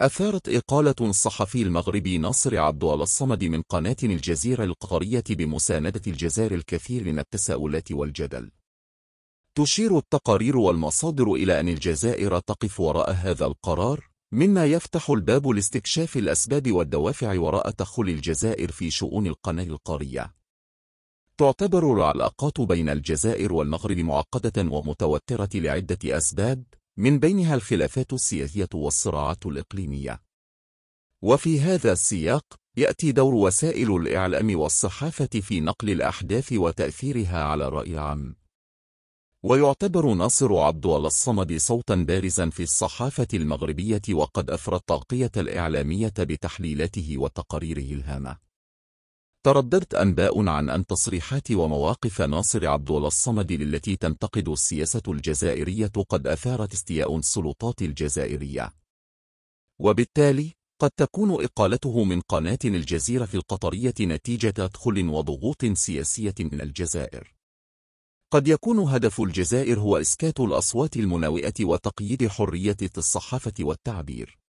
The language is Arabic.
أثارت إقالة الصحفي المغربي ناصر عبد الله الصمد من قناة الجزيرة القطرية بمساندة الجزائر الكثير من التساؤلات والجدل. تشير التقارير والمصادر إلى أن الجزائر تقف وراء هذا القرار، مما يفتح الباب لاستكشاف الأسباب والدوافع وراء تخل الجزائر في شؤون القناة القارية. تعتبر العلاقات بين الجزائر والمغرب معقدة ومتوترة لعدة أسباب، من بينها الخلافات السياسية والصراعات الإقليمية وفي هذا السياق يأتي دور وسائل الإعلام والصحافة في نقل الأحداث وتأثيرها على رأي عام ويعتبر ناصر عبد الله الصمد صوتا بارزا في الصحافة المغربية وقد أثرى الطاقية الإعلامية بتحليلاته وتقاريره الهامة ترددت أنباء عن أن تصريحات ومواقف ناصر عبد الله الصمد التي تنتقد السياسة الجزائرية قد أثارت استياء السلطات الجزائرية وبالتالي قد تكون إقالته من قناة الجزيرة القطرية نتيجة أدخل وضغوط سياسية من الجزائر قد يكون هدف الجزائر هو إسكات الأصوات المناوئة وتقييد حرية الصحافة والتعبير